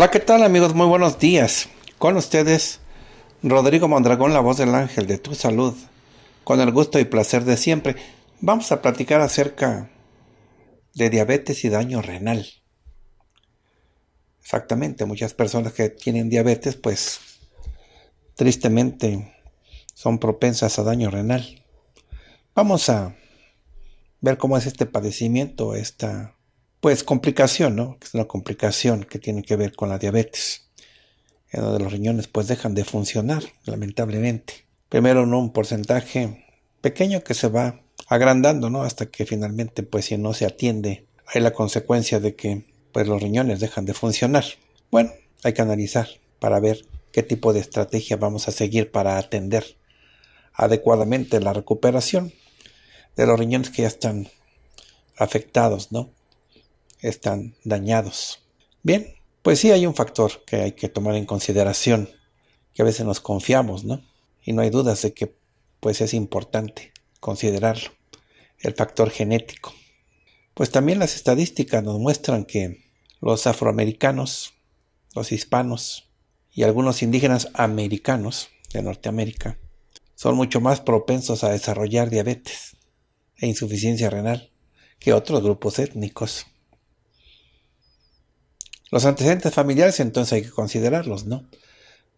Hola, ¿qué tal amigos? Muy buenos días. Con ustedes, Rodrigo Mondragón, la voz del ángel de tu salud. Con el gusto y placer de siempre, vamos a platicar acerca de diabetes y daño renal. Exactamente, muchas personas que tienen diabetes, pues tristemente son propensas a daño renal. Vamos a ver cómo es este padecimiento, esta pues complicación, ¿no? Es una complicación que tiene que ver con la diabetes, en donde los riñones pues dejan de funcionar, lamentablemente. Primero, ¿no? Un porcentaje pequeño que se va agrandando, ¿no? Hasta que finalmente, pues si no se atiende, hay la consecuencia de que pues los riñones dejan de funcionar. Bueno, hay que analizar para ver qué tipo de estrategia vamos a seguir para atender adecuadamente la recuperación de los riñones que ya están afectados, ¿no? están dañados. Bien, pues sí hay un factor que hay que tomar en consideración, que a veces nos confiamos, ¿no? Y no hay dudas de que pues es importante considerarlo, el factor genético. Pues también las estadísticas nos muestran que los afroamericanos, los hispanos y algunos indígenas americanos de Norteamérica son mucho más propensos a desarrollar diabetes e insuficiencia renal que otros grupos étnicos. Los antecedentes familiares entonces hay que considerarlos, ¿no?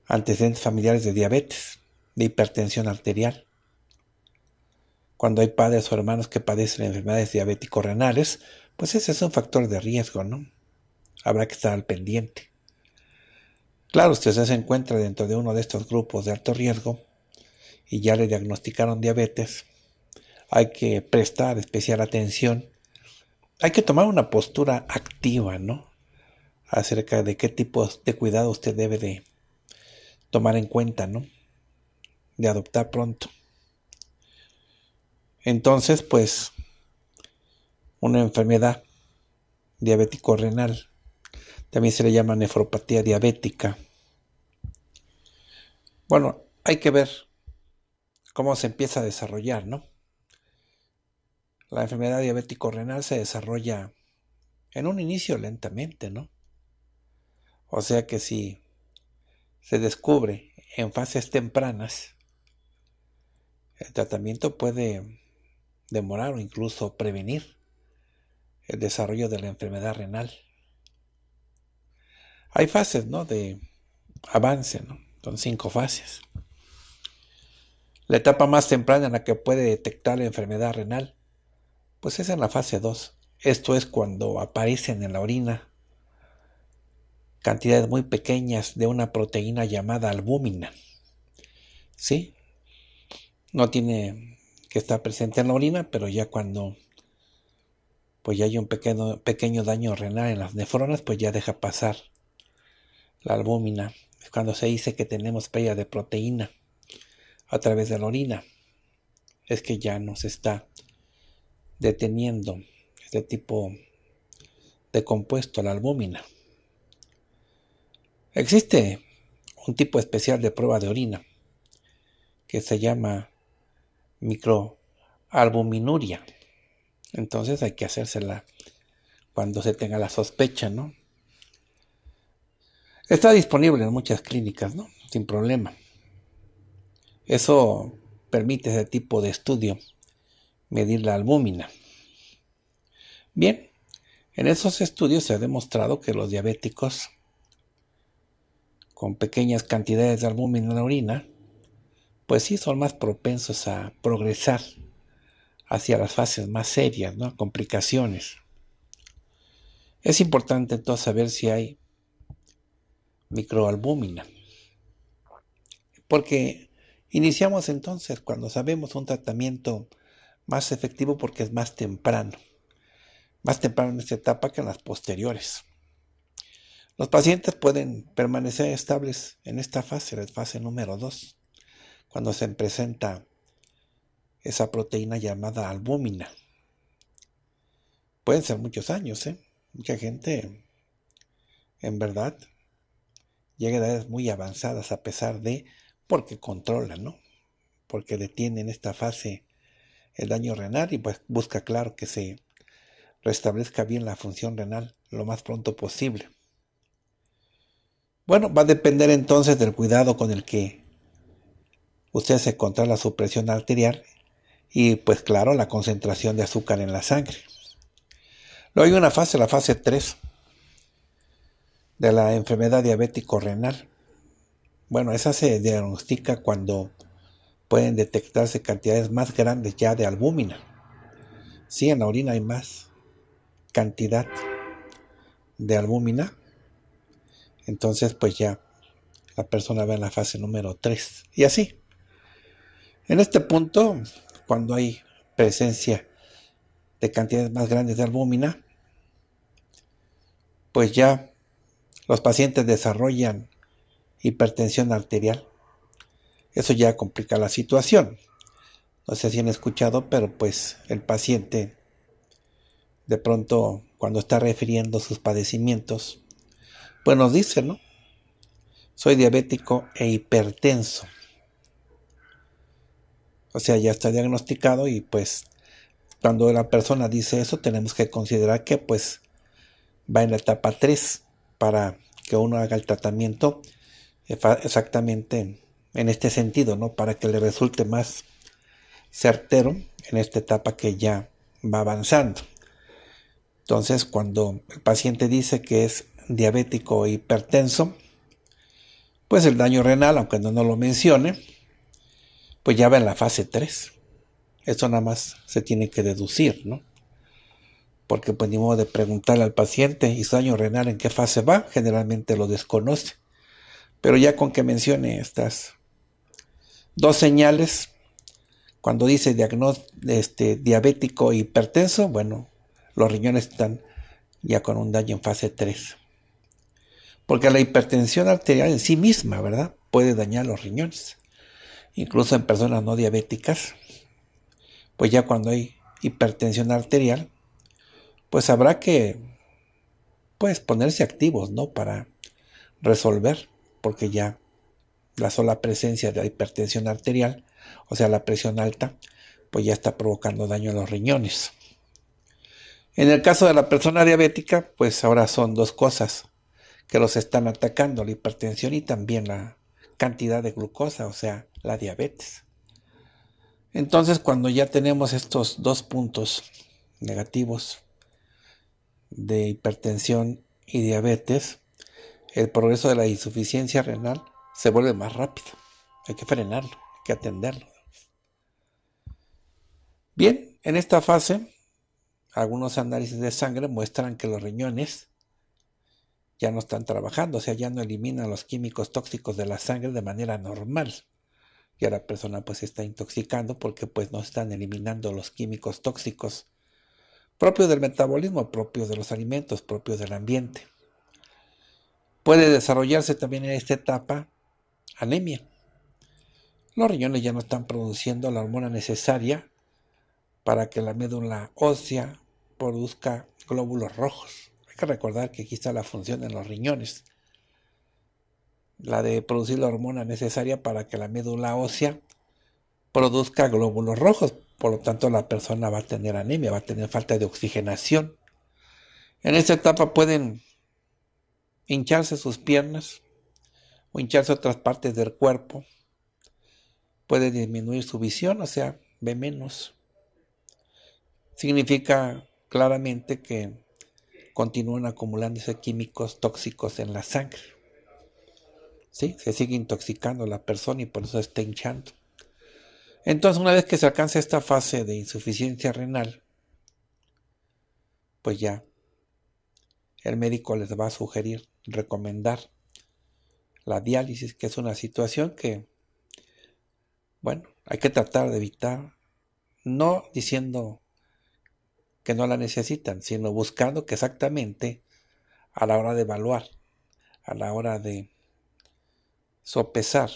Antecedentes familiares de diabetes, de hipertensión arterial. Cuando hay padres o hermanos que padecen enfermedades diabético-renales, pues ese es un factor de riesgo, ¿no? Habrá que estar al pendiente. Claro, usted se encuentra dentro de uno de estos grupos de alto riesgo y ya le diagnosticaron diabetes, hay que prestar especial atención. Hay que tomar una postura activa, ¿no? acerca de qué tipo de cuidado usted debe de tomar en cuenta, ¿no? De adoptar pronto. Entonces, pues, una enfermedad diabético renal, también se le llama nefropatía diabética. Bueno, hay que ver cómo se empieza a desarrollar, ¿no? La enfermedad diabético renal se desarrolla en un inicio lentamente, ¿no? O sea que si se descubre en fases tempranas, el tratamiento puede demorar o incluso prevenir el desarrollo de la enfermedad renal. Hay fases ¿no? de avance, son cinco fases. La etapa más temprana en la que puede detectar la enfermedad renal, pues es en la fase 2. Esto es cuando aparecen en la orina cantidades muy pequeñas de una proteína llamada albúmina. ¿Sí? No tiene que estar presente en la orina, pero ya cuando pues ya hay un pequeño, pequeño daño renal en las nefronas, pues ya deja pasar la albúmina. Es cuando se dice que tenemos pérdida de proteína a través de la orina. Es que ya nos está deteniendo este tipo de compuesto, la albúmina. Existe un tipo especial de prueba de orina que se llama microalbuminuria. Entonces hay que hacérsela cuando se tenga la sospecha, ¿no? Está disponible en muchas clínicas, ¿no? Sin problema. Eso permite ese tipo de estudio, medir la albúmina. Bien, en esos estudios se ha demostrado que los diabéticos con pequeñas cantidades de albúmina en la orina, pues sí son más propensos a progresar hacia las fases más serias, ¿no? complicaciones. Es importante entonces saber si hay microalbúmina, porque iniciamos entonces cuando sabemos un tratamiento más efectivo porque es más temprano, más temprano en esta etapa que en las posteriores. Los pacientes pueden permanecer estables en esta fase, la fase número 2, cuando se presenta esa proteína llamada albúmina. Pueden ser muchos años, ¿eh? Mucha gente, en verdad, llega a edades muy avanzadas a pesar de, porque controlan, ¿no? Porque en esta fase el daño renal y pues busca, claro, que se restablezca bien la función renal lo más pronto posible. Bueno, va a depender entonces del cuidado con el que usted se controla la supresión arterial y pues claro, la concentración de azúcar en la sangre. Luego hay una fase, la fase 3 de la enfermedad diabético renal. Bueno, esa se diagnostica cuando pueden detectarse cantidades más grandes ya de albúmina. Sí, en la orina hay más cantidad de albúmina entonces, pues ya la persona va en la fase número 3. Y así. En este punto, cuando hay presencia de cantidades más grandes de albúmina, pues ya los pacientes desarrollan hipertensión arterial. Eso ya complica la situación. No sé si han escuchado, pero pues el paciente de pronto cuando está refiriendo sus padecimientos, pues nos dice, ¿no? Soy diabético e hipertenso. O sea, ya está diagnosticado y pues cuando la persona dice eso tenemos que considerar que pues va en la etapa 3 para que uno haga el tratamiento exactamente en este sentido, ¿no? Para que le resulte más certero en esta etapa que ya va avanzando. Entonces, cuando el paciente dice que es diabético hipertenso, pues el daño renal, aunque no lo mencione, pues ya va en la fase 3. Eso nada más se tiene que deducir, ¿no? Porque pues ni modo de preguntarle al paciente y su daño renal en qué fase va, generalmente lo desconoce. Pero ya con que mencione estas dos señales, cuando dice este, diabético e hipertenso, bueno, los riñones están ya con un daño en fase 3. Porque la hipertensión arterial en sí misma, ¿verdad? Puede dañar los riñones, incluso en personas no diabéticas. Pues ya cuando hay hipertensión arterial, pues habrá que pues ponerse activos, ¿no? Para resolver, porque ya la sola presencia de la hipertensión arterial, o sea, la presión alta, pues ya está provocando daño a los riñones. En el caso de la persona diabética, pues ahora son dos cosas que los están atacando, la hipertensión y también la cantidad de glucosa, o sea, la diabetes. Entonces, cuando ya tenemos estos dos puntos negativos de hipertensión y diabetes, el progreso de la insuficiencia renal se vuelve más rápido. Hay que frenarlo, hay que atenderlo. Bien, en esta fase, algunos análisis de sangre muestran que los riñones ya no están trabajando, o sea, ya no eliminan los químicos tóxicos de la sangre de manera normal. Y la persona pues se está intoxicando porque pues no están eliminando los químicos tóxicos propios del metabolismo, propios de los alimentos, propios del ambiente. Puede desarrollarse también en esta etapa anemia. Los riñones ya no están produciendo la hormona necesaria para que la médula ósea produzca glóbulos rojos recordar que aquí está la función en los riñones, la de producir la hormona necesaria para que la médula ósea produzca glóbulos rojos. Por lo tanto, la persona va a tener anemia, va a tener falta de oxigenación. En esta etapa pueden hincharse sus piernas o hincharse otras partes del cuerpo. Puede disminuir su visión, o sea, ve menos. Significa claramente que continúan acumulándose químicos tóxicos en la sangre. ¿Sí? Se sigue intoxicando la persona y por eso está hinchando. Entonces, una vez que se alcanza esta fase de insuficiencia renal, pues ya el médico les va a sugerir, recomendar la diálisis, que es una situación que, bueno, hay que tratar de evitar, no diciendo que no la necesitan, sino buscando que exactamente a la hora de evaluar, a la hora de sopesar,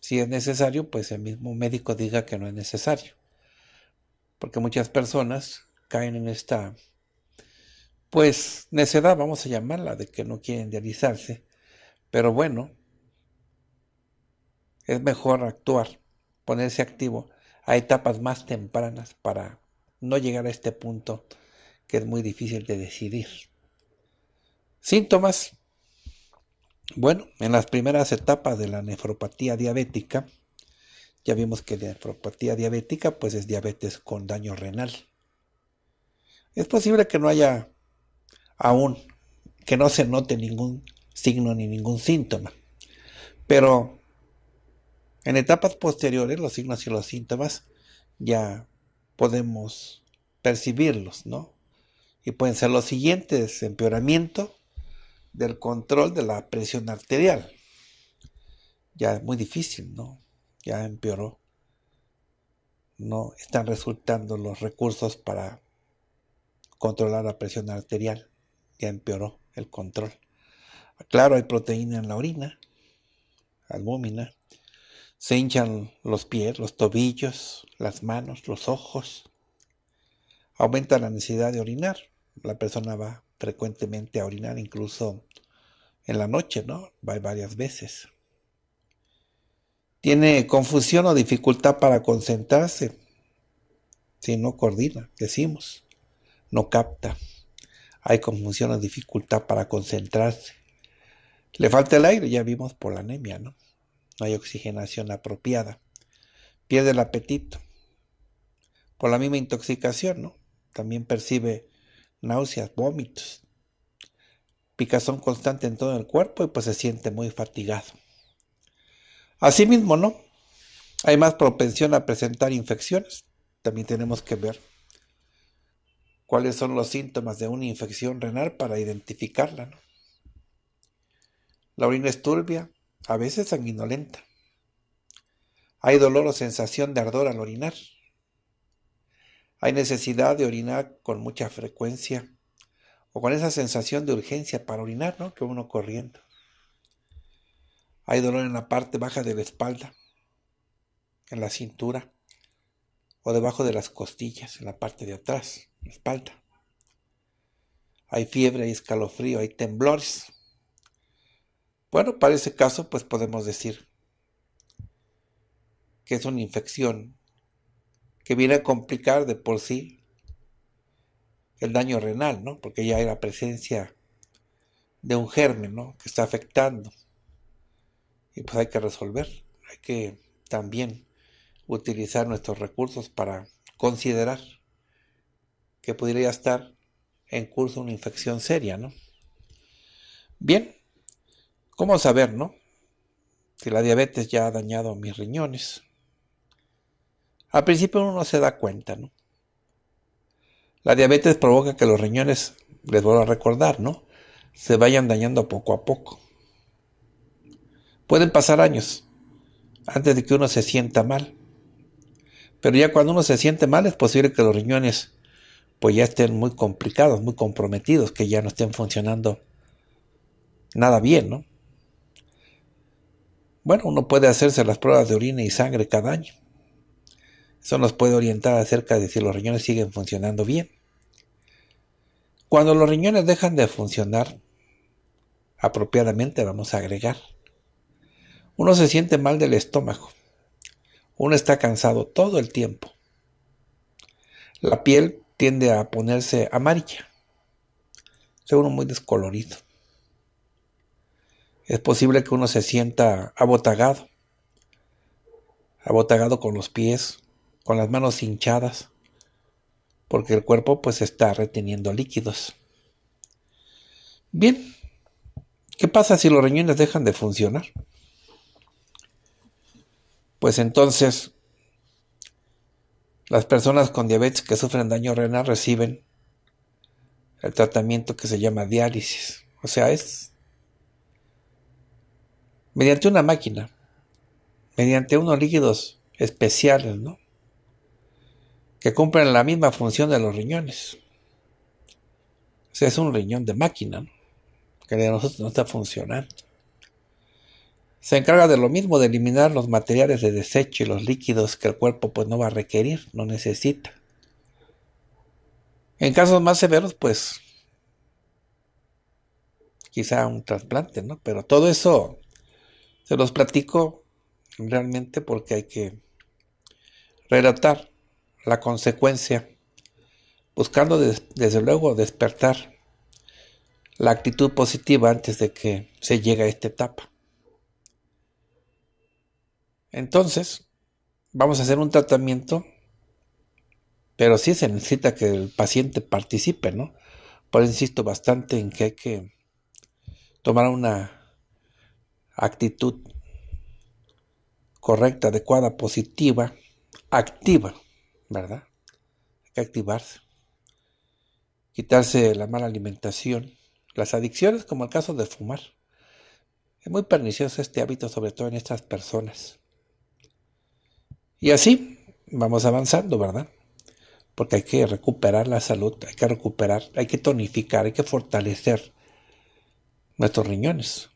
si es necesario, pues el mismo médico diga que no es necesario. Porque muchas personas caen en esta, pues, necedad, vamos a llamarla, de que no quieren dializarse. Pero bueno, es mejor actuar, ponerse activo a etapas más tempranas para no llegar a este punto que es muy difícil de decidir. Síntomas. Bueno, en las primeras etapas de la nefropatía diabética, ya vimos que la nefropatía diabética pues es diabetes con daño renal. Es posible que no haya aún, que no se note ningún signo ni ningún síntoma. Pero en etapas posteriores los signos y los síntomas ya podemos percibirlos, ¿no? Y pueden ser los siguientes, empeoramiento del control de la presión arterial. Ya es muy difícil, ¿no? Ya empeoró. No están resultando los recursos para controlar la presión arterial. Ya empeoró el control. Claro, hay proteína en la orina, albúmina, se hinchan los pies, los tobillos, las manos, los ojos. Aumenta la necesidad de orinar. La persona va frecuentemente a orinar, incluso en la noche, ¿no? Va varias veces. Tiene confusión o dificultad para concentrarse. Si no coordina, decimos. No capta. Hay confusión o dificultad para concentrarse. Le falta el aire, ya vimos por la anemia, ¿no? hay oxigenación apropiada. Pierde el apetito. Por la misma intoxicación, ¿no? También percibe náuseas, vómitos, picazón constante en todo el cuerpo y pues se siente muy fatigado. Asimismo, ¿no? Hay más propensión a presentar infecciones. También tenemos que ver cuáles son los síntomas de una infección renal para identificarla. ¿no? La orina es turbia, a veces sanguinolenta. Hay dolor o sensación de ardor al orinar. Hay necesidad de orinar con mucha frecuencia o con esa sensación de urgencia para orinar, ¿no? Que uno corriendo. Hay dolor en la parte baja de la espalda, en la cintura o debajo de las costillas, en la parte de atrás, la espalda. Hay fiebre, hay escalofrío, hay temblores. Bueno, para ese caso, pues podemos decir que es una infección que viene a complicar de por sí el daño renal, ¿no? Porque ya hay la presencia de un germen, ¿no? Que está afectando. Y pues hay que resolver, hay que también utilizar nuestros recursos para considerar que podría estar en curso una infección seria, ¿no? Bien, ¿Cómo saber, no? Si la diabetes ya ha dañado mis riñones. Al principio uno no se da cuenta, ¿no? La diabetes provoca que los riñones, les vuelvo a recordar, ¿no? Se vayan dañando poco a poco. Pueden pasar años antes de que uno se sienta mal. Pero ya cuando uno se siente mal es posible que los riñones pues ya estén muy complicados, muy comprometidos, que ya no estén funcionando nada bien, ¿no? Bueno, uno puede hacerse las pruebas de orina y sangre cada año. Eso nos puede orientar acerca de si los riñones siguen funcionando bien. Cuando los riñones dejan de funcionar apropiadamente, vamos a agregar. Uno se siente mal del estómago. Uno está cansado todo el tiempo. La piel tiende a ponerse amarilla. Se uno muy descolorido es posible que uno se sienta abotagado, abotagado con los pies, con las manos hinchadas, porque el cuerpo pues está reteniendo líquidos. Bien, ¿qué pasa si los riñones dejan de funcionar? Pues entonces las personas con diabetes que sufren daño renal reciben el tratamiento que se llama diálisis, o sea, es mediante una máquina, mediante unos líquidos especiales, ¿no? Que cumplen la misma función de los riñones. O es un riñón de máquina, ¿no? que de nosotros no está funcionando. Se encarga de lo mismo, de eliminar los materiales de desecho y los líquidos que el cuerpo pues no va a requerir, no necesita. En casos más severos, pues quizá un trasplante, ¿no? Pero todo eso se los platico realmente porque hay que relatar la consecuencia, buscando desde luego despertar la actitud positiva antes de que se llegue a esta etapa. Entonces, vamos a hacer un tratamiento, pero sí se necesita que el paciente participe, ¿no? Por eso insisto bastante en que hay que tomar una actitud correcta, adecuada, positiva, activa, ¿verdad? Hay que activarse, quitarse la mala alimentación, las adicciones como el caso de fumar. Es muy pernicioso este hábito, sobre todo en estas personas. Y así vamos avanzando, ¿verdad? Porque hay que recuperar la salud, hay que recuperar, hay que tonificar, hay que fortalecer nuestros riñones,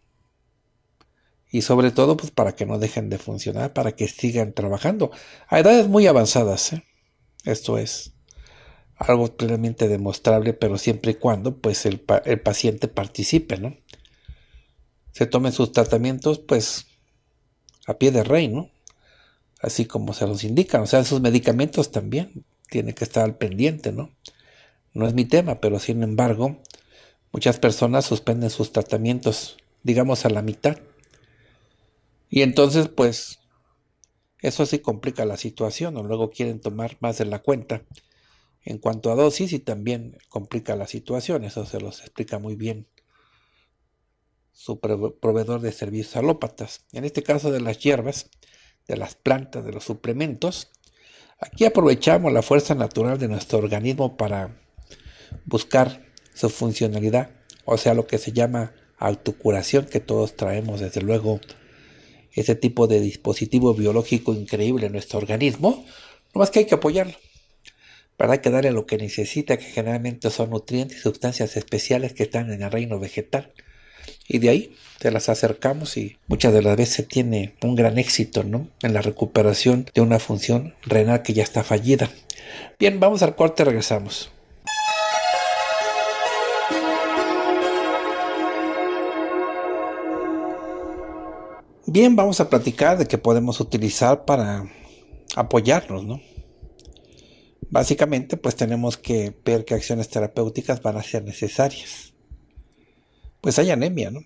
y sobre todo pues para que no dejen de funcionar, para que sigan trabajando a edades muy avanzadas. ¿eh? Esto es algo plenamente demostrable, pero siempre y cuando pues el, paciente participe, ¿no? Se tomen sus tratamientos pues a pie de rey, ¿no? Así como se los indican, o sea, sus medicamentos también tiene que estar al pendiente, ¿no? No es mi tema, pero sin embargo, muchas personas suspenden sus tratamientos, digamos a la mitad, y entonces, pues, eso sí complica la situación, o luego quieren tomar más de la cuenta en cuanto a dosis y también complica la situación, eso se los explica muy bien su proveedor de servicios alópatas. En este caso de las hierbas, de las plantas, de los suplementos, aquí aprovechamos la fuerza natural de nuestro organismo para buscar su funcionalidad, o sea, lo que se llama autocuración que todos traemos desde luego ese tipo de dispositivo biológico increíble en nuestro organismo, no más que hay que apoyarlo. Para que darle lo que necesita, que generalmente son nutrientes y sustancias especiales que están en el reino vegetal. Y de ahí se las acercamos y muchas de las veces se tiene un gran éxito ¿no? en la recuperación de una función renal que ya está fallida. Bien, vamos al corte, regresamos. Bien, vamos a platicar de qué podemos utilizar para apoyarnos, ¿no? Básicamente, pues tenemos que ver qué acciones terapéuticas van a ser necesarias. Pues hay anemia, ¿no?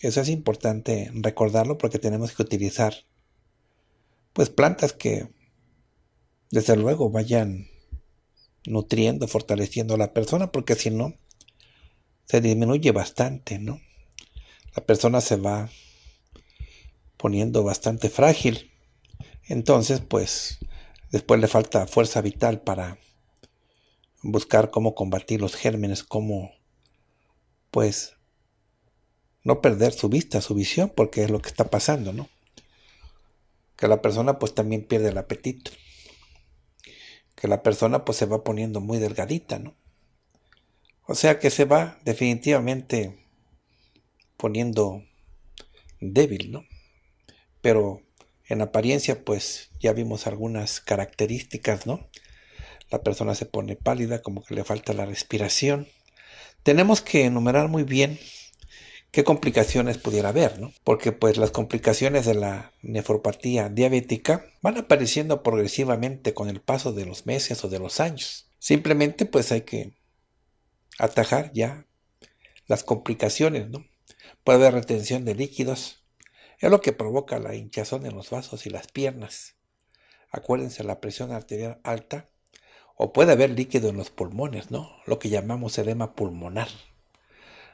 Eso es importante recordarlo porque tenemos que utilizar, pues, plantas que, desde luego, vayan nutriendo, fortaleciendo a la persona, porque si no, se disminuye bastante, ¿no? La persona se va poniendo bastante frágil. Entonces, pues, después le falta fuerza vital para buscar cómo combatir los gérmenes, cómo, pues, no perder su vista, su visión, porque es lo que está pasando, ¿no? Que la persona pues también pierde el apetito. Que la persona pues se va poniendo muy delgadita, ¿no? O sea que se va definitivamente poniendo débil, ¿no? pero en apariencia pues ya vimos algunas características, ¿no? La persona se pone pálida, como que le falta la respiración. Tenemos que enumerar muy bien qué complicaciones pudiera haber, ¿no? Porque pues las complicaciones de la nefropatía diabética van apareciendo progresivamente con el paso de los meses o de los años. Simplemente pues hay que atajar ya las complicaciones, ¿no? Puede haber retención de líquidos, es lo que provoca la hinchazón en los vasos y las piernas. Acuérdense, la presión arterial alta o puede haber líquido en los pulmones, ¿no? Lo que llamamos edema pulmonar.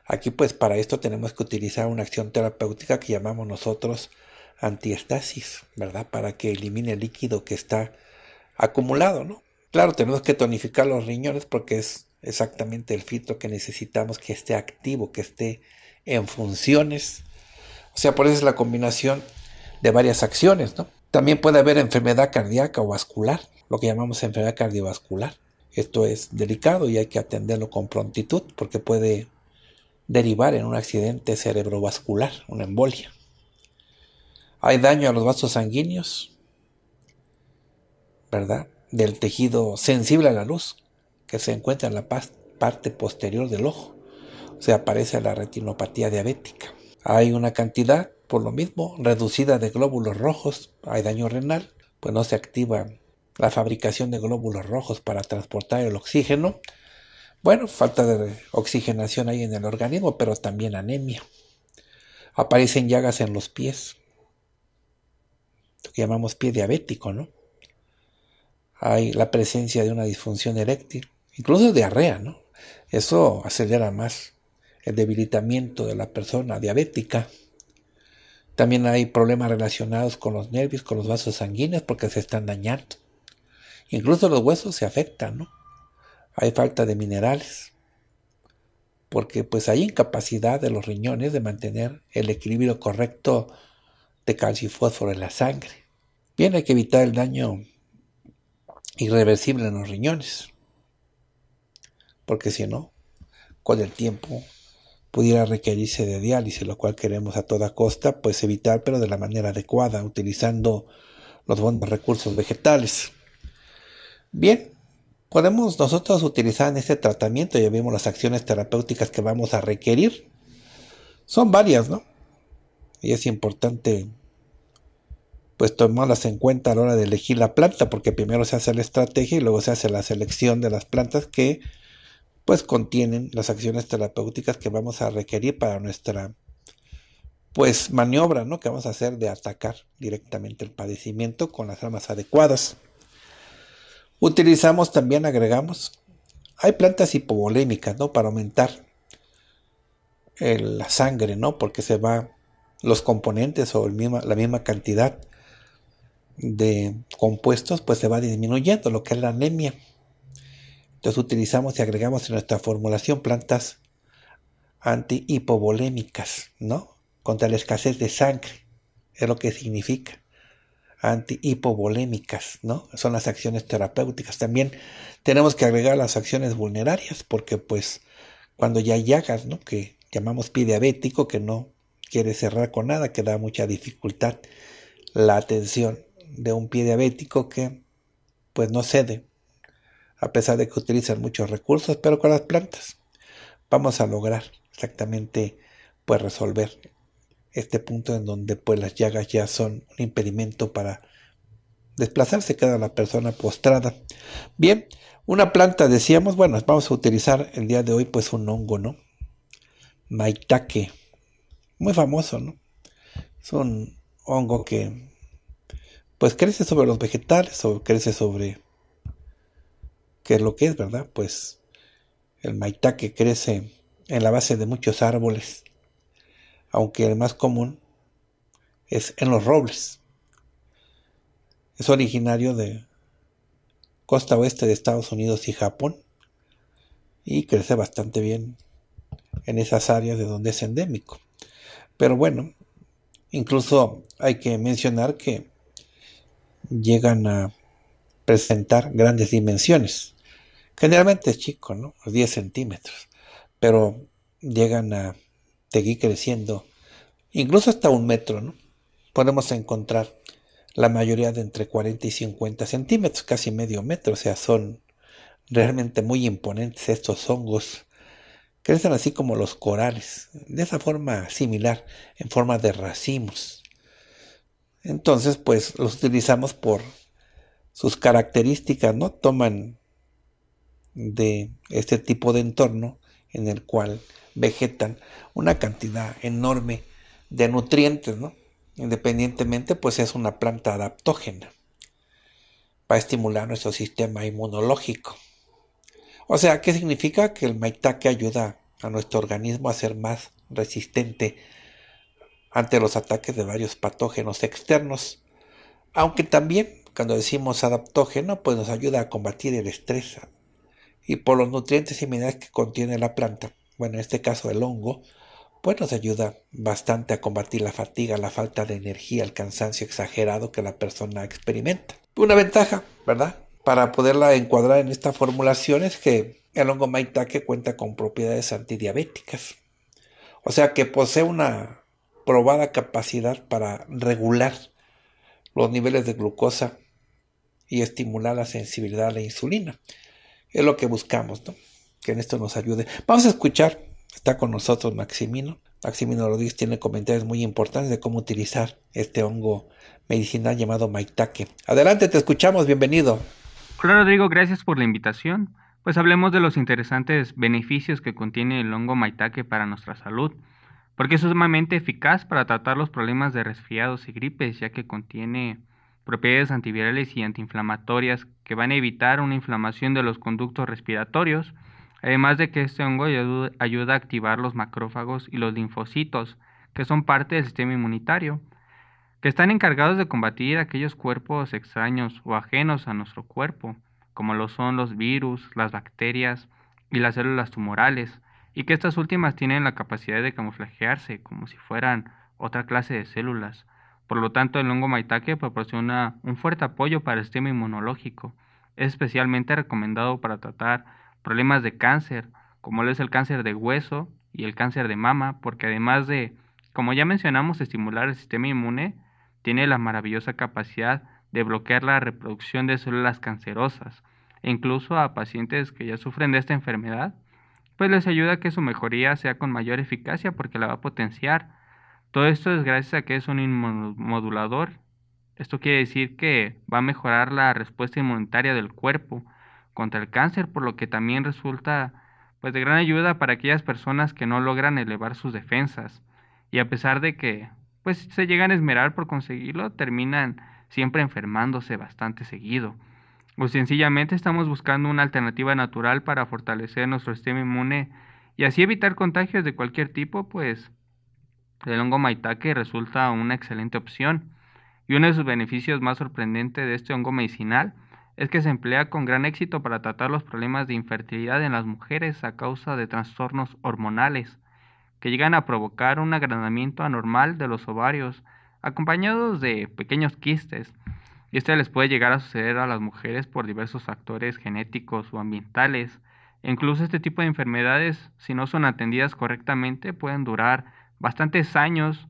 Aquí pues para esto tenemos que utilizar una acción terapéutica que llamamos nosotros antiestasis, ¿verdad? Para que elimine el líquido que está acumulado, ¿no? Claro, tenemos que tonificar los riñones porque es exactamente el filtro que necesitamos que esté activo, que esté en funciones o sea, por eso es la combinación de varias acciones, ¿no? También puede haber enfermedad cardíaca o vascular, lo que llamamos enfermedad cardiovascular. Esto es delicado y hay que atenderlo con prontitud porque puede derivar en un accidente cerebrovascular, una embolia. Hay daño a los vasos sanguíneos, ¿verdad? Del tejido sensible a la luz que se encuentra en la parte posterior del ojo. O sea, aparece la retinopatía diabética. Hay una cantidad, por lo mismo, reducida de glóbulos rojos, hay daño renal, pues no se activa la fabricación de glóbulos rojos para transportar el oxígeno. Bueno, falta de oxigenación ahí en el organismo, pero también anemia. Aparecen llagas en los pies, lo que llamamos pie diabético, ¿no? Hay la presencia de una disfunción eréctil, incluso diarrea, ¿no? Eso acelera más el debilitamiento de la persona diabética. También hay problemas relacionados con los nervios, con los vasos sanguíneos, porque se están dañando. Incluso los huesos se afectan, ¿no? Hay falta de minerales, porque pues hay incapacidad de los riñones de mantener el equilibrio correcto de calcio y fósforo en la sangre. Bien, hay que evitar el daño irreversible en los riñones, porque si no, con el tiempo pudiera requerirse de diálisis, lo cual queremos a toda costa pues evitar, pero de la manera adecuada, utilizando los buenos recursos vegetales. Bien, podemos nosotros utilizar en este tratamiento, ya vimos las acciones terapéuticas que vamos a requerir. Son varias, ¿no? Y es importante pues tomarlas en cuenta a la hora de elegir la planta, porque primero se hace la estrategia y luego se hace la selección de las plantas que pues contienen las acciones terapéuticas que vamos a requerir para nuestra pues maniobra, ¿no? que vamos a hacer de atacar directamente el padecimiento con las armas adecuadas. Utilizamos también, agregamos, hay plantas hipovolémicas, ¿no? Para aumentar la sangre, ¿no? Porque se va los componentes o la misma cantidad de compuestos, pues se va disminuyendo lo que es la anemia. Entonces utilizamos y agregamos en nuestra formulación plantas antihipovolémicas, ¿no? Contra la escasez de sangre, es lo que significa. Antihipovolémicas, ¿no? Son las acciones terapéuticas. También tenemos que agregar las acciones vulnerarias, porque pues cuando ya hay llagas, ¿no? Que llamamos pie diabético, que no quiere cerrar con nada, que da mucha dificultad la atención de un pie diabético que pues no cede a pesar de que utilizan muchos recursos, pero con las plantas vamos a lograr exactamente pues resolver este punto en donde pues las llagas ya son un impedimento para desplazarse, cada la persona postrada. Bien, una planta decíamos, bueno, vamos a utilizar el día de hoy pues un hongo, ¿no? Maitake, muy famoso, ¿no? Es un hongo que pues crece sobre los vegetales o crece sobre que es lo que es, ¿verdad? Pues el maitake crece en la base de muchos árboles, aunque el más común es en los robles. Es originario de costa oeste de Estados Unidos y Japón y crece bastante bien en esas áreas de donde es endémico. Pero bueno, incluso hay que mencionar que llegan a presentar grandes dimensiones. Generalmente es chico, ¿no? 10 centímetros, pero llegan a seguir creciendo, incluso hasta un metro, ¿no? Podemos encontrar la mayoría de entre 40 y 50 centímetros, casi medio metro, o sea, son realmente muy imponentes estos hongos. Crecen así como los corales, de esa forma similar, en forma de racimos. Entonces, pues los utilizamos por sus características, ¿no? Toman de este tipo de entorno en el cual vegetan una cantidad enorme de nutrientes, Independientemente, pues es una planta adaptógena. para estimular nuestro sistema inmunológico. O sea, ¿qué significa? Que el maitake ayuda a nuestro organismo a ser más resistente ante los ataques de varios patógenos externos. Aunque también, cuando decimos adaptógeno, pues nos ayuda a combatir el estrés, y por los nutrientes y minerales que contiene la planta, bueno, en este caso el hongo, pues nos ayuda bastante a combatir la fatiga, la falta de energía, el cansancio exagerado que la persona experimenta. Una ventaja, ¿verdad? Para poderla encuadrar en esta formulación es que el hongo maitake cuenta con propiedades antidiabéticas. O sea que posee una probada capacidad para regular los niveles de glucosa y estimular la sensibilidad a la insulina. Es lo que buscamos, ¿no? Que en esto nos ayude. Vamos a escuchar, está con nosotros Maximino. Maximino Rodríguez tiene comentarios muy importantes de cómo utilizar este hongo medicinal llamado maitake. Adelante, te escuchamos, bienvenido. Claro, Rodrigo, gracias por la invitación. Pues hablemos de los interesantes beneficios que contiene el hongo maitake para nuestra salud, porque es sumamente eficaz para tratar los problemas de resfriados y gripes, ya que contiene propiedades antivirales y antiinflamatorias que van a evitar una inflamación de los conductos respiratorios, además de que este hongo ayuda a activar los macrófagos y los linfocitos, que son parte del sistema inmunitario, que están encargados de combatir aquellos cuerpos extraños o ajenos a nuestro cuerpo, como lo son los virus, las bacterias y las células tumorales, y que estas últimas tienen la capacidad de camuflajearse como si fueran otra clase de células, por lo tanto, el hongo maitake proporciona un fuerte apoyo para el sistema inmunológico. Es especialmente recomendado para tratar problemas de cáncer, como es el cáncer de hueso y el cáncer de mama, porque además de, como ya mencionamos, estimular el sistema inmune, tiene la maravillosa capacidad de bloquear la reproducción de células cancerosas. E incluso a pacientes que ya sufren de esta enfermedad, pues les ayuda a que su mejoría sea con mayor eficacia porque la va a potenciar todo esto es gracias a que es un inmunomodulador. Esto quiere decir que va a mejorar la respuesta inmunitaria del cuerpo contra el cáncer, por lo que también resulta pues de gran ayuda para aquellas personas que no logran elevar sus defensas y a pesar de que pues se llegan a esmerar por conseguirlo, terminan siempre enfermándose bastante seguido. O sencillamente estamos buscando una alternativa natural para fortalecer nuestro sistema inmune y así evitar contagios de cualquier tipo, pues el hongo maitake resulta una excelente opción y uno de sus beneficios más sorprendentes de este hongo medicinal es que se emplea con gran éxito para tratar los problemas de infertilidad en las mujeres a causa de trastornos hormonales que llegan a provocar un agrandamiento anormal de los ovarios acompañados de pequeños quistes. Y este les puede llegar a suceder a las mujeres por diversos factores genéticos o ambientales. incluso este tipo de enfermedades, si no son atendidas correctamente, pueden durar bastantes años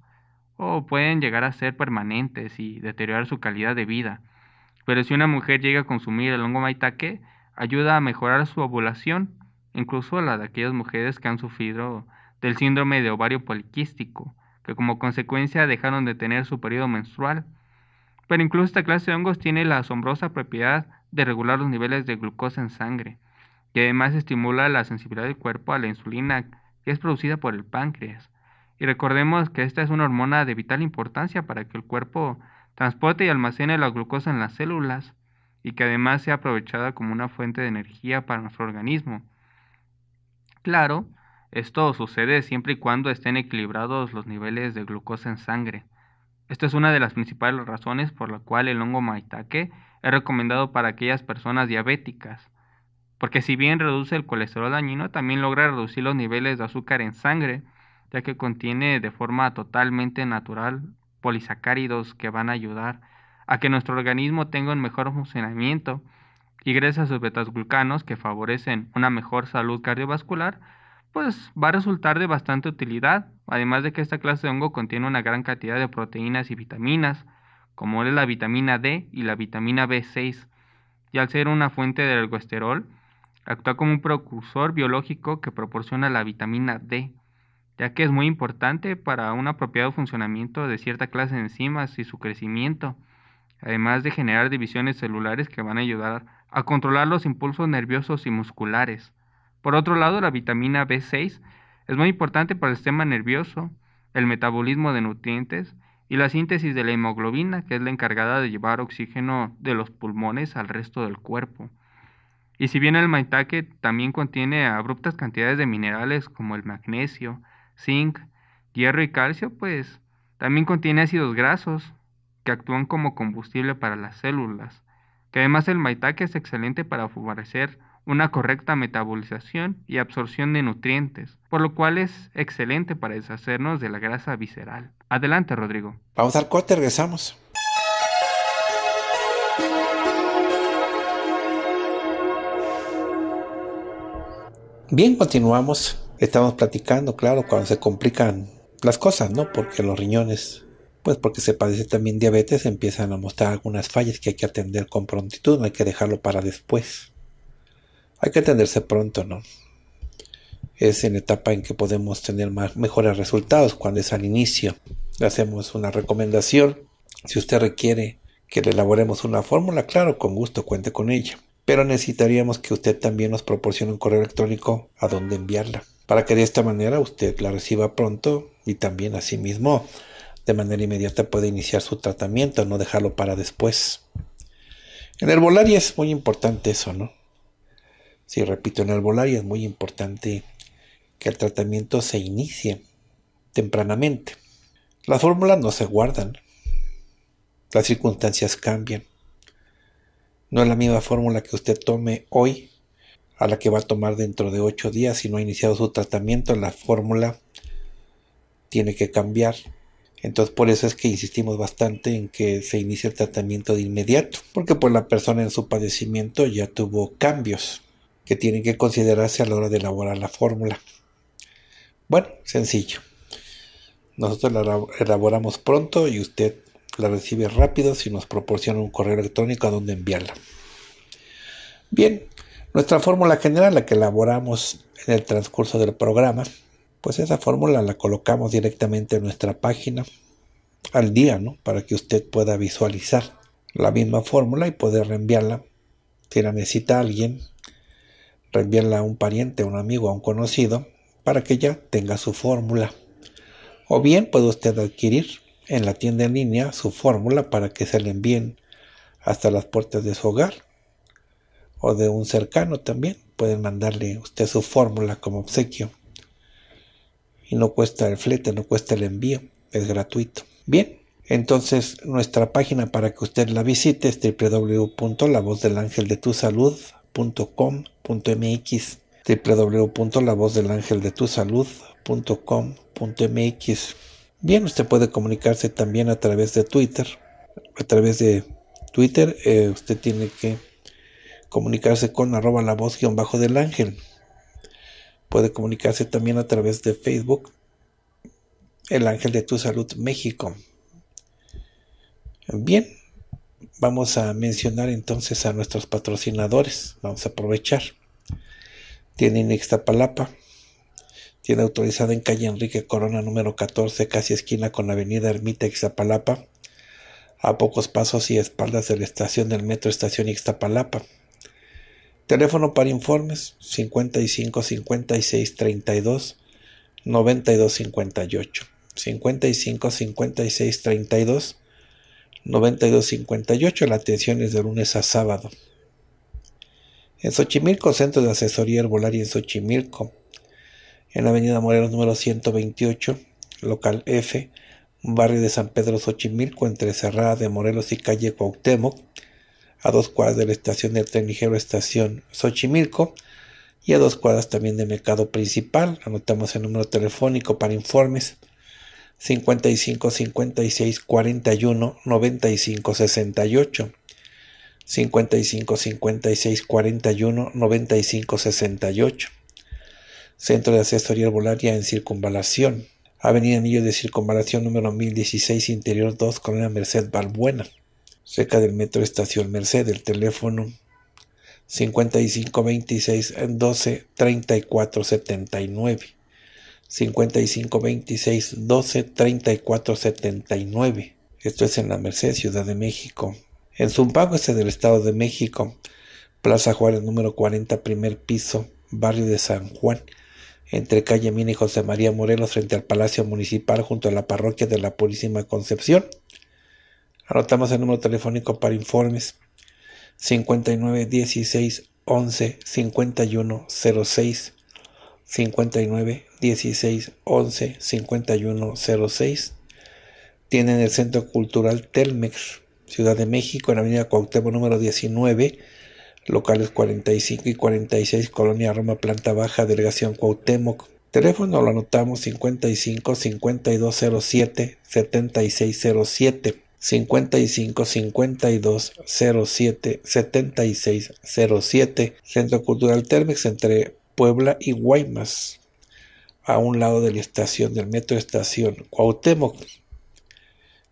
o pueden llegar a ser permanentes y deteriorar su calidad de vida. Pero si una mujer llega a consumir el hongo maitaque, ayuda a mejorar su ovulación, incluso la de aquellas mujeres que han sufrido del síndrome de ovario poliquístico, que como consecuencia dejaron de tener su periodo menstrual. Pero incluso esta clase de hongos tiene la asombrosa propiedad de regular los niveles de glucosa en sangre, y además estimula la sensibilidad del cuerpo a la insulina que es producida por el páncreas, y recordemos que esta es una hormona de vital importancia para que el cuerpo transporte y almacene la glucosa en las células y que además sea aprovechada como una fuente de energía para nuestro organismo. Claro, esto sucede siempre y cuando estén equilibrados los niveles de glucosa en sangre. Esta es una de las principales razones por la cual el hongo maitake es recomendado para aquellas personas diabéticas, porque si bien reduce el colesterol dañino, también logra reducir los niveles de azúcar en sangre, ya que contiene de forma totalmente natural polisacáridos que van a ayudar a que nuestro organismo tenga un mejor funcionamiento y gracias a sus betasglucanos que favorecen una mejor salud cardiovascular, pues va a resultar de bastante utilidad, además de que esta clase de hongo contiene una gran cantidad de proteínas y vitaminas, como es la vitamina D y la vitamina B6, y al ser una fuente de ergosterol, actúa como un precursor biológico que proporciona la vitamina D, ya que es muy importante para un apropiado funcionamiento de cierta clase de enzimas y su crecimiento, además de generar divisiones celulares que van a ayudar a controlar los impulsos nerviosos y musculares. Por otro lado, la vitamina B6 es muy importante para el sistema nervioso, el metabolismo de nutrientes y la síntesis de la hemoglobina, que es la encargada de llevar oxígeno de los pulmones al resto del cuerpo. Y si bien el maitake también contiene abruptas cantidades de minerales como el magnesio, zinc, hierro y calcio, pues también contiene ácidos grasos que actúan como combustible para las células, que además el maitake es excelente para favorecer una correcta metabolización y absorción de nutrientes, por lo cual es excelente para deshacernos de la grasa visceral. Adelante, Rodrigo. Vamos al corte, regresamos. Bien, continuamos Estamos platicando, claro, cuando se complican las cosas, ¿no? Porque los riñones, pues porque se padece también diabetes, empiezan a mostrar algunas fallas que hay que atender con prontitud, no hay que dejarlo para después. Hay que atenderse pronto, ¿no? Es en etapa en que podemos tener más, mejores resultados cuando es al inicio. Le hacemos una recomendación. Si usted requiere que le elaboremos una fórmula, claro, con gusto cuente con ella. Pero necesitaríamos que usted también nos proporcione un correo electrónico a donde enviarla para que de esta manera usted la reciba pronto y también mismo de manera inmediata puede iniciar su tratamiento, no dejarlo para después. En el herbolaria es muy importante eso, ¿no? Sí, repito, en el herbolaria es muy importante que el tratamiento se inicie tempranamente. Las fórmulas no se guardan, las circunstancias cambian. No es la misma fórmula que usted tome hoy a la que va a tomar dentro de 8 días si no ha iniciado su tratamiento, la fórmula tiene que cambiar. Entonces por eso es que insistimos bastante en que se inicie el tratamiento de inmediato, porque por pues, la persona en su padecimiento ya tuvo cambios que tienen que considerarse a la hora de elaborar la fórmula. Bueno, sencillo. Nosotros la elaboramos pronto y usted la recibe rápido si nos proporciona un correo electrónico a donde enviarla. Bien, nuestra fórmula general, la que elaboramos en el transcurso del programa, pues esa fórmula la colocamos directamente en nuestra página al día, ¿no? Para que usted pueda visualizar la misma fórmula y poder reenviarla si la necesita alguien, reenviarla a un pariente, a un amigo, a un conocido, para que ya tenga su fórmula. O bien puede usted adquirir en la tienda en línea su fórmula para que se le envíen hasta las puertas de su hogar o de un cercano también. Pueden mandarle usted su fórmula como obsequio. Y no cuesta el flete, no cuesta el envío, es gratuito. Bien, entonces nuestra página para que usted la visite es www.lavozdelangeldetusalud.com.mx www.lavozdelangeldetusalud.com.mx Bien, usted puede comunicarse también a través de Twitter. A través de Twitter eh, usted tiene que comunicarse con arroba la voz bajo del ángel. Puede comunicarse también a través de Facebook, el ángel de tu salud México. Bien, vamos a mencionar entonces a nuestros patrocinadores. Vamos a aprovechar. Tienen Ixtapalapa. Tiene autorizada en calle Enrique Corona número 14, casi esquina con avenida Ermita Ixtapalapa, a pocos pasos y espaldas de la estación del metro Estación Ixtapalapa. Teléfono para informes 55 56 32 92 58. 55 56 32 92 58. La atención es de lunes a sábado. En Xochimilco, Centro de Asesoría Herbolaria en Xochimilco, en la Avenida Morelos número 128, local F, barrio de San Pedro Xochimilco, entre Cerrada de Morelos y calle Cuauhtémoc a dos cuadras de la estación del tren ligero Estación Xochimilco y a dos cuadras también del mercado principal. Anotamos el número telefónico para informes 55 56 41 95 68. 55 56 41 95 68. Centro de Asesoría Herbolaria en Circunvalación. Avenida Anillo de Circunvalación número 1016, Interior 2, Corona Merced Balbuena cerca del metro Estación Merced, el teléfono 5526 12 34 79. 5526 12 34 79. Esto es en la Merced, Ciudad de México. En Zumpango, este del Estado de México. Plaza Juárez, número 40, primer piso, barrio de San Juan. Entre calle Mina y José María Morelos, frente al Palacio Municipal, junto a la parroquia de la Purísima Concepción. Anotamos el número telefónico para informes 59 16 11 51 06 59 16 11 51 06. Tienen el Centro Cultural Telmex, Ciudad de México, en Avenida Cuauhtémoc número 19, locales 45 y 46, Colonia Roma, planta baja, Delegación Cuauhtémoc. Teléfono lo anotamos 55 5207 7607. 55 52 07 76 07, Centro Cultural Térmex, entre Puebla y Guaymas, a un lado de la estación del metro Estación Cuauhtémoc.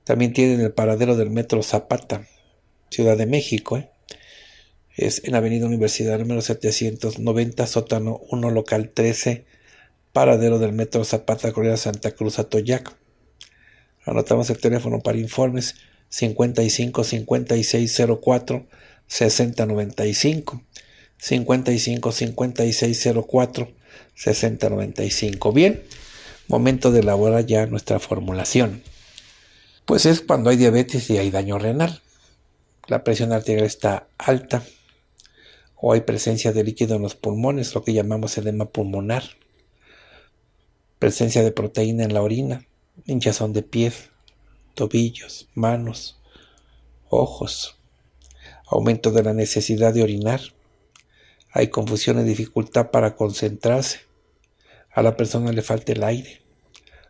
También tienen el paradero del metro Zapata, Ciudad de México. Eh. Es en Avenida Universidad número 790, sótano 1, local 13, paradero del metro Zapata, Correa Santa Cruz, Atoyac. Anotamos el teléfono para informes 55 5604 6095. 55 60 6095. Bien, momento de elaborar ya nuestra formulación. Pues es cuando hay diabetes y hay daño renal. La presión arterial está alta o hay presencia de líquido en los pulmones, lo que llamamos edema pulmonar. Presencia de proteína en la orina, hinchazón de pies, tobillos, manos, ojos, aumento de la necesidad de orinar. Hay confusión y dificultad para concentrarse. A la persona le falta el aire.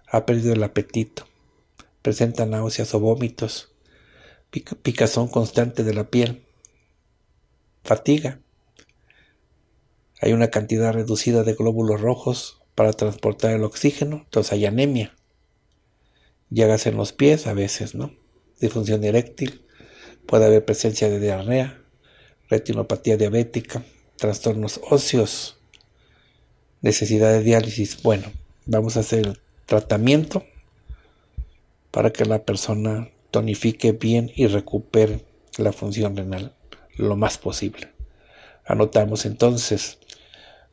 Ha perdido el apetito. Presenta náuseas o vómitos. picazón constante de la piel. Fatiga. Hay una cantidad reducida de glóbulos rojos para transportar el oxígeno, entonces hay anemia llagas en los pies a veces, ¿no? Disfunción eréctil, puede haber presencia de diarrea, retinopatía diabética, trastornos óseos, necesidad de diálisis. Bueno, vamos a hacer el tratamiento para que la persona tonifique bien y recupere la función renal lo más posible. Anotamos entonces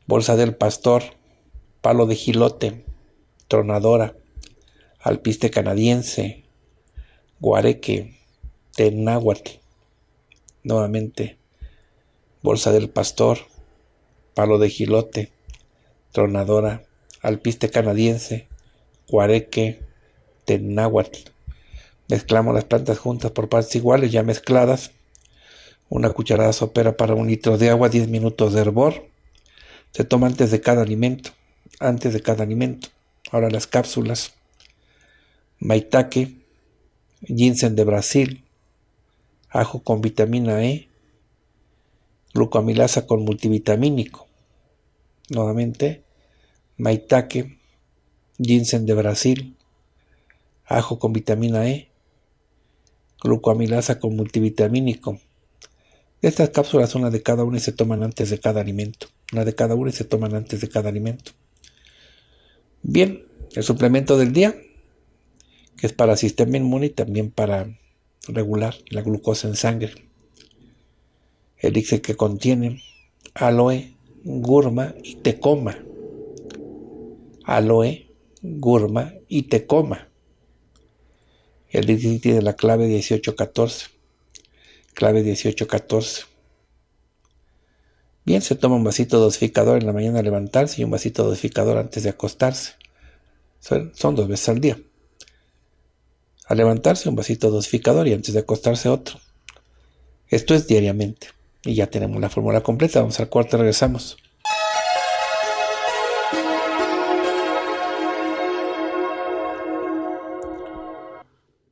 bolsa del pastor, palo de gilote, tronadora, alpiste canadiense, guareque, tenáhuatl. nuevamente, bolsa del pastor, palo de gilote, tronadora, alpiste canadiense, guareque, tenáhuatl. Mezclamos las plantas juntas por partes iguales, ya mezcladas. Una cucharada sopera para un litro de agua, 10 minutos de hervor. Se toma antes de cada alimento, antes de cada alimento. Ahora las cápsulas maitake, ginseng de Brasil, ajo con vitamina E, glucoamilasa con multivitamínico. Nuevamente, maitake, ginseng de Brasil, ajo con vitamina E, glucoamilasa con multivitamínico. Estas cápsulas, una de cada una y se toman antes de cada alimento. Una de cada una y se toman antes de cada alimento. Bien, el suplemento del día es para sistema inmune y también para regular la glucosa en sangre. Elixir que contiene aloe, gurma y tecoma. Aloe, gurma y tecoma. El elixir tiene la clave 1814. Clave 1814. Bien, se toma un vasito dosificador en la mañana al levantarse y un vasito dosificador antes de acostarse. son dos veces al día. A levantarse un vasito dosificador y antes de acostarse otro. Esto es diariamente. Y ya tenemos la fórmula completa. Vamos al cuarto y regresamos.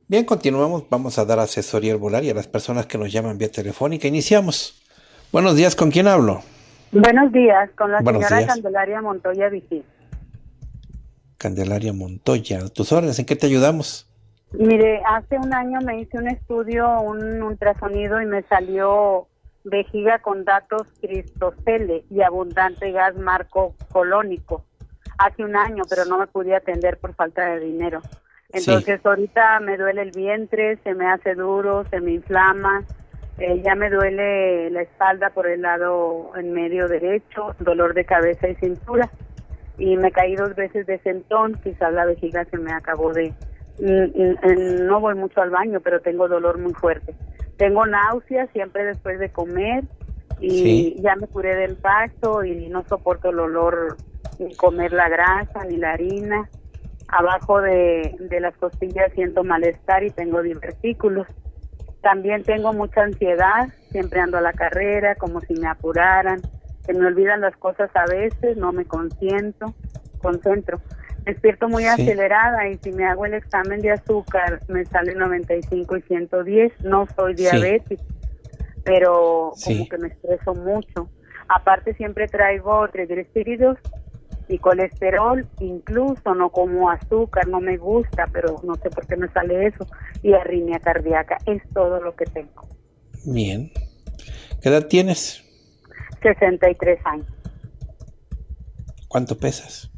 Bien, continuamos. Vamos a dar asesoría herbolaria a las personas que nos llaman vía telefónica. Iniciamos. Buenos días, ¿con quién hablo? Buenos días, con la señora Candelaria Montoya Candelaria Montoya, tus órdenes, ¿en qué te ayudamos? Mire, hace un año me hice un estudio, un ultrasonido y me salió vejiga con datos cristocele y abundante gas marco colónico. Hace un año, pero no me pude atender por falta de dinero. Entonces ahorita me duele el vientre, se me hace duro, se me inflama, eh, ya me duele la espalda por el lado en medio derecho, dolor de cabeza y cintura. Y me caí dos veces de sentón, quizás la vejiga se me acabó de, no voy mucho al baño, pero tengo dolor muy fuerte. Tengo náuseas siempre después de comer y ya me curé del pasto y no soporto el olor ni comer la grasa ni la harina. Abajo de, de las costillas siento malestar y tengo divertículos. También tengo mucha ansiedad, siempre ando a la carrera como si me apuraran. Se me olvidan las cosas a veces, no me consiento, concentro. Despierto muy acelerada y si me hago el examen de azúcar me sale 95 y 110. No soy diabético, pero como que me estreso mucho. Aparte siempre traigo triglicéridos y colesterol, incluso no como azúcar, no me gusta, pero no sé por qué me sale eso. Y arritmia cardíaca, es todo lo que tengo. Bien. ¿Qué edad tienes? 63 años. ¿Cuánto pesas?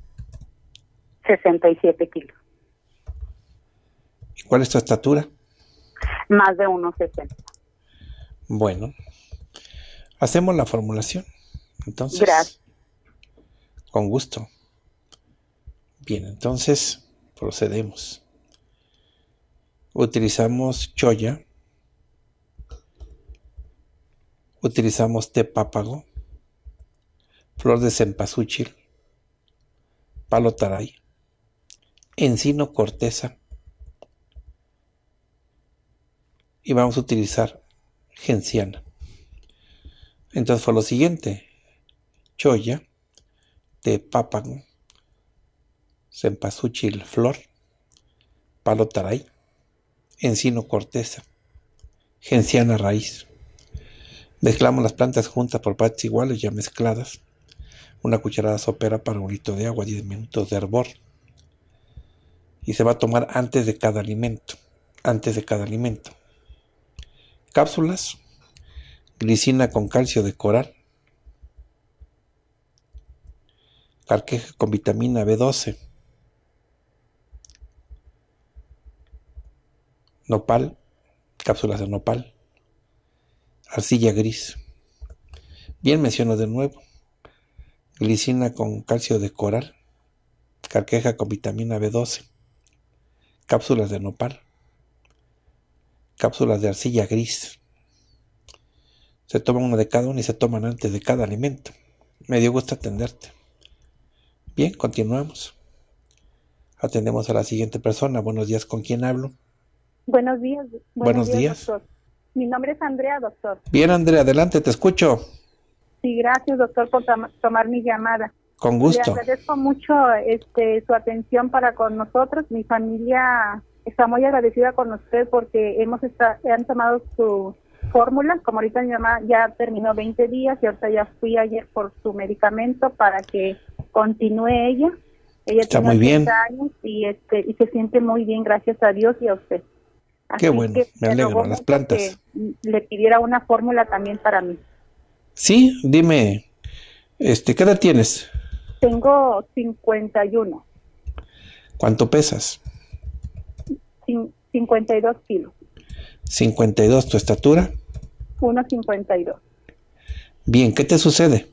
67 kilos. ¿Y cuál es tu estatura? Más de 1,60. Bueno, hacemos la formulación. Entonces, Gracias. Con gusto. Bien, entonces procedemos. Utilizamos choya. Utilizamos té pápago, flor de cempasúchil, palo taray, encino corteza y vamos a utilizar genciana. Entonces fue lo siguiente, choya, tepápago, sempasuchil flor, palo encino corteza, genciana raíz. Mezclamos las plantas juntas por partes iguales ya mezcladas. Una cucharada sopera para un litro de agua, 10 minutos de hervor y se va a tomar antes de cada alimento. Antes de cada alimento. Cápsulas. Glicina con calcio de coral. Carqueja con vitamina B12. Nopal. Cápsulas de nopal. Arcilla gris. Bien, menciono de nuevo. Glicina con calcio de coral. Carqueja con vitamina B12 cápsulas de nopal, cápsulas de arcilla gris. Se toman una de cada una y se toman antes de cada alimento. Me dio gusto atenderte. Bien, continuamos. Atendemos a la siguiente persona. Buenos días, ¿con quién hablo? Buenos días. Buenos, días. Mi nombre es Andrea, doctor. Bien, Andrea, adelante, te escucho. Sí, gracias, doctor, por tomar mi llamada. Con gusto. Le agradezco mucho este, su atención para con nosotros. Mi familia está muy agradecida con usted porque hemos han tomado su fórmula. Como ahorita mi mamá ya terminó 20 días y ahorita ya fui ayer por su medicamento para que continúe ella. Ella está tiene muy bien. años y, este, y se siente muy bien, gracias a Dios y a usted. Qué bueno, me alegro, las plantas. Este, le pidiera una fórmula también para mí. Sí, dime, este, ¿qué edad tienes? Tengo 51. ¿Cuánto pesas? 52 kilos. 52, ¿tu estatura? 1,52. Bien, ¿qué te sucede?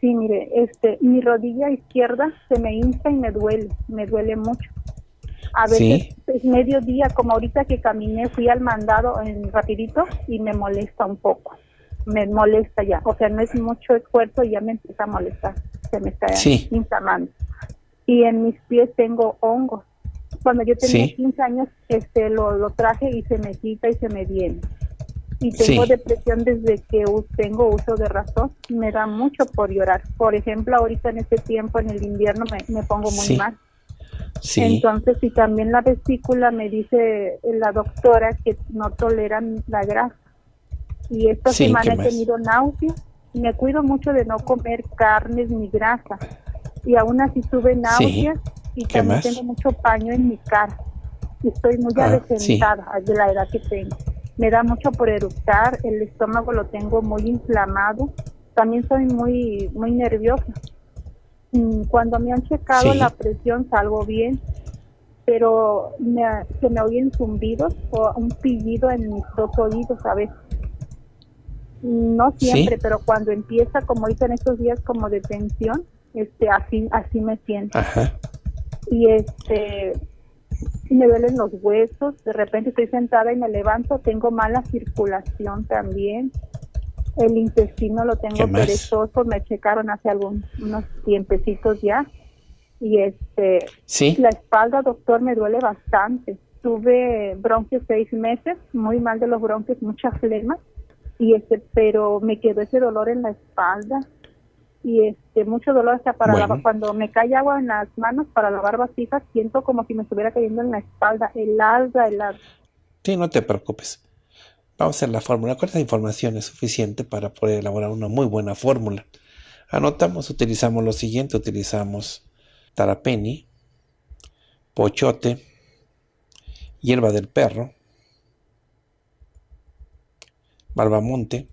Sí, mire, este, mi rodilla izquierda se me hincha y me duele, me duele mucho. A veces es mediodía, como ahorita que caminé, fui al mandado en rapidito y me molesta un poco me molesta ya. O sea, no es mucho esfuerzo y ya me empieza a molestar. Se me está sí. inflamando. Y en mis pies tengo hongos. Cuando yo tenía 15 años, este, lo, lo, traje y se me quita y se me viene. Y tengo depresión desde que tengo uso de razón. Me da mucho por llorar. Por ejemplo, ahorita en este tiempo, en el invierno, me, pongo muy mal. Entonces, y también la vesícula me dice la doctora que no toleran la grasa y esta semana he tenido náuseas. y Me cuido mucho de no comer carnes ni grasa y aún así sube náuseas y también tengo mucho paño en mi cara. Y estoy muy ah, de la edad que tengo. Me da mucho por eructar, el estómago lo tengo muy inflamado. También soy muy muy nerviosa. Mm, cuando me han checado la presión salgo bien, pero se me oyen zumbidos o un pillido en mis dos oídos a veces. No siempre, pero cuando empieza, como dicen en estos días, como de tensión, este, así, así me siento. Y este, me duelen los huesos, de repente estoy sentada y me levanto, tengo mala circulación también. El intestino lo tengo perezoso, me checaron hace algunos unos tiempecitos ya. Y este, la espalda, doctor, me duele bastante. Tuve bronquios seis meses, muy mal de los bronquios, mucha flema y este pero me quedó ese dolor en la espalda y este mucho dolor hasta para cuando me cae agua en las manos para lavar vasijas siento como si me estuviera cayendo en la espalda el alga el alga sí no te preocupes vamos a hacer la fórmula cuánta información es suficiente para poder elaborar una muy buena fórmula anotamos utilizamos lo siguiente utilizamos tarapeni pochote hierba del perro Barbamonte,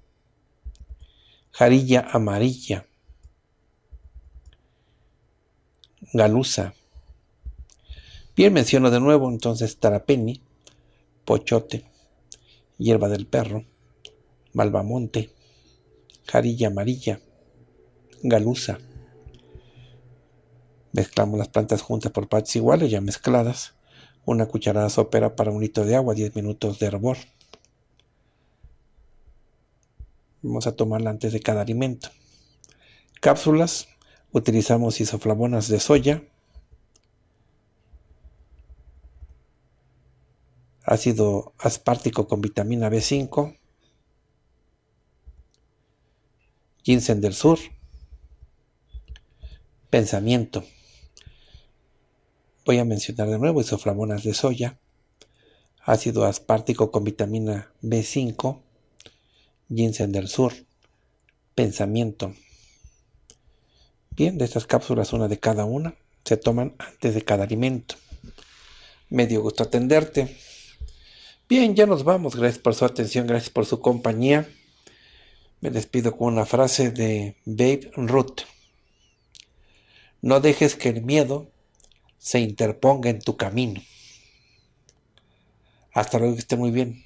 Jarilla Amarilla, Galusa. Bien, menciono de nuevo entonces Tarapeni, Pochote, Hierba del Perro, Balbamonte, Jarilla Amarilla, Galusa. Mezclamos las plantas juntas por partes iguales, ya mezcladas. Una cucharada sopera para un litro de agua, 10 minutos de hervor. Vamos a tomarla antes de cada alimento. Cápsulas. Utilizamos isoflavonas de soya. Ácido aspártico con vitamina B5. Ginseng del Sur. Pensamiento. Voy a mencionar de nuevo isoflavonas de soya, ácido aspártico con vitamina B5, Ginseng del Sur, Pensamiento. Bien, de estas cápsulas, una de cada una, se toman antes de cada alimento. Me dio gusto atenderte. Bien, ya nos vamos. Gracias por su atención, gracias por su compañía. Me despido con una frase de Babe Ruth. No dejes que el miedo se interponga en tu camino. Hasta luego, que esté muy bien.